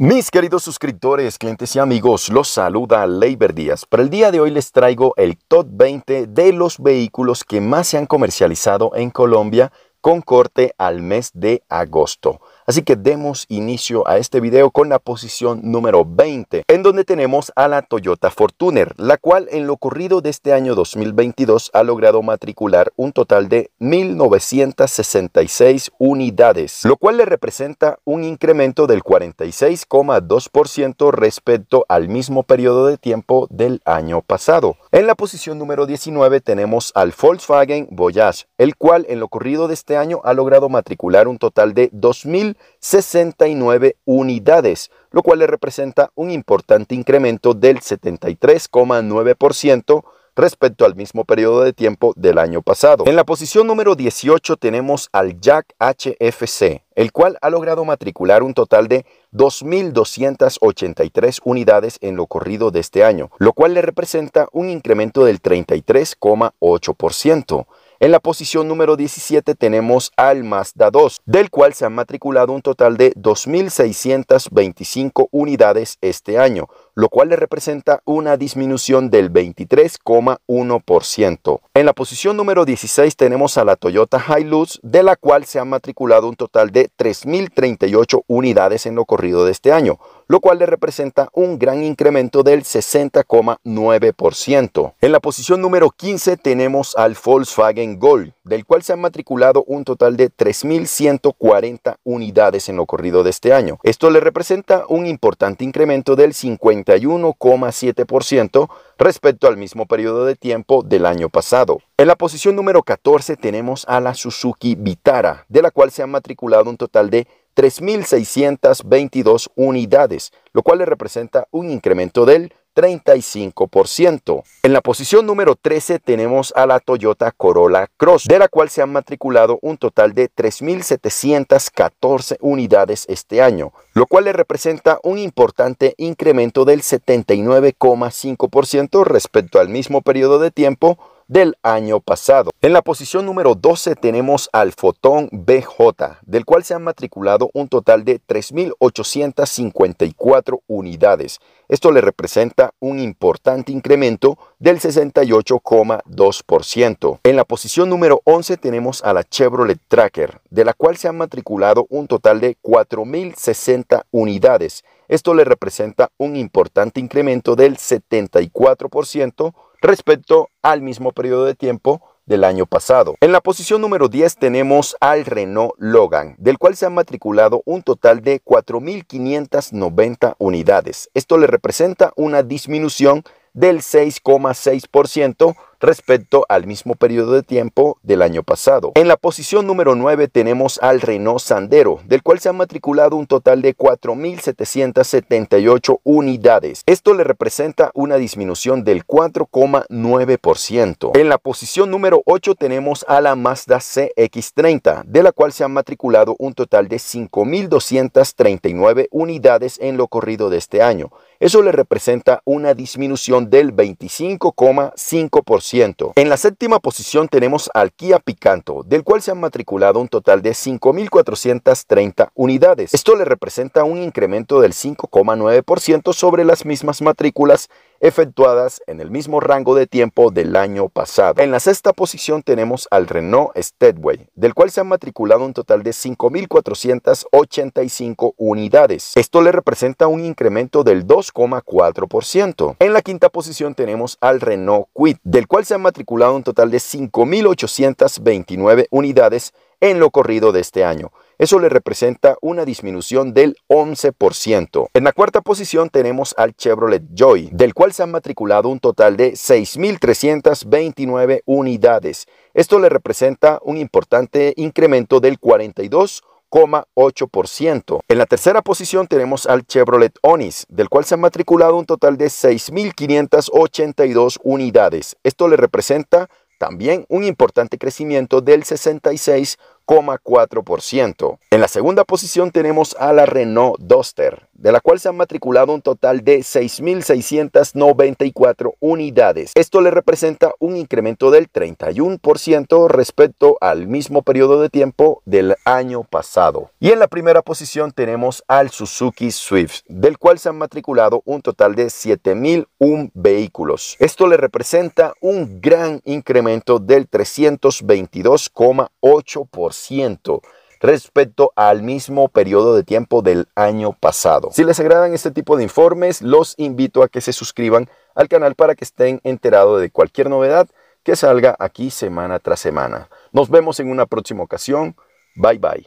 Mis queridos suscriptores, clientes y amigos, los saluda Leiber Díaz. Para el día de hoy les traigo el top 20 de los vehículos que más se han comercializado en Colombia con corte al mes de agosto. Así que demos inicio a este video con la posición número 20, en donde tenemos a la Toyota Fortuner, la cual en lo ocurrido de este año 2022 ha logrado matricular un total de 1.966 unidades, lo cual le representa un incremento del 46,2% respecto al mismo periodo de tiempo del año pasado. En la posición número 19 tenemos al Volkswagen Voyage, el cual en lo ocurrido de este año ha logrado matricular un total de 2.000 69 unidades, lo cual le representa un importante incremento del 73,9% respecto al mismo periodo de tiempo del año pasado. En la posición número 18 tenemos al Jack HFC, el cual ha logrado matricular un total de 2.283 unidades en lo corrido de este año, lo cual le representa un incremento del 33,8%. En la posición número 17 tenemos al Mazda 2, del cual se han matriculado un total de 2.625 unidades este año, lo cual le representa una disminución del 23,1%. En la posición número 16 tenemos a la Toyota Hilux, de la cual se han matriculado un total de 3.038 unidades en lo corrido de este año, lo cual le representa un gran incremento del 60,9%. En la posición número 15 tenemos al Volkswagen Gol, del cual se han matriculado un total de 3.140 unidades en lo corrido de este año. Esto le representa un importante incremento del 50 31,7% respecto al mismo periodo de tiempo del año pasado. En la posición número 14 tenemos a la Suzuki Vitara, de la cual se han matriculado un total de 3.622 unidades, lo cual le representa un incremento del 35%. En la posición número 13 tenemos a la Toyota Corolla Cross, de la cual se han matriculado un total de 3.714 unidades este año, lo cual le representa un importante incremento del 79,5% respecto al mismo periodo de tiempo del año pasado. En la posición número 12 tenemos al Fotón BJ, del cual se han matriculado un total de 3.854 unidades. Esto le representa un importante incremento del 68,2%. En la posición número 11 tenemos a la Chevrolet Tracker, de la cual se han matriculado un total de 4.060 unidades. Esto le representa un importante incremento del 74%, respecto al mismo periodo de tiempo del año pasado. En la posición número 10 tenemos al Renault Logan, del cual se han matriculado un total de 4.590 unidades. Esto le representa una disminución del 6,6% respecto al mismo periodo de tiempo del año pasado. En la posición número 9 tenemos al Renault Sandero, del cual se han matriculado un total de 4.778 unidades. Esto le representa una disminución del 4,9%. En la posición número 8 tenemos a la Mazda CX30, de la cual se han matriculado un total de 5.239 unidades en lo corrido de este año. Eso le representa una disminución del 25,5%. En la séptima posición tenemos al Kia Picanto, del cual se han matriculado un total de 5.430 unidades. Esto le representa un incremento del 5,9% sobre las mismas matrículas efectuadas en el mismo rango de tiempo del año pasado. En la sexta posición tenemos al Renault Steadway, del cual se han matriculado un total de 5.485 unidades. Esto le representa un incremento del 2,4%. En la quinta posición tenemos al Renault Quid, del cual se han matriculado un total de 5.829 unidades en lo corrido de este año. Eso le representa una disminución del 11%. En la cuarta posición tenemos al Chevrolet Joy, del cual se han matriculado un total de 6.329 unidades. Esto le representa un importante incremento del 42,8%. En la tercera posición tenemos al Chevrolet Onis, del cual se han matriculado un total de 6.582 unidades. Esto le representa también un importante crecimiento del 66%. 4%. En la segunda posición tenemos a la Renault Duster, de la cual se han matriculado un total de 6.694 unidades. Esto le representa un incremento del 31% respecto al mismo periodo de tiempo del año pasado. Y en la primera posición tenemos al Suzuki Swift, del cual se han matriculado un total de 7.001 vehículos. Esto le representa un gran incremento del 322,8% respecto al mismo periodo de tiempo del año pasado. Si les agradan este tipo de informes, los invito a que se suscriban al canal para que estén enterados de cualquier novedad que salga aquí semana tras semana. Nos vemos en una próxima ocasión. Bye bye.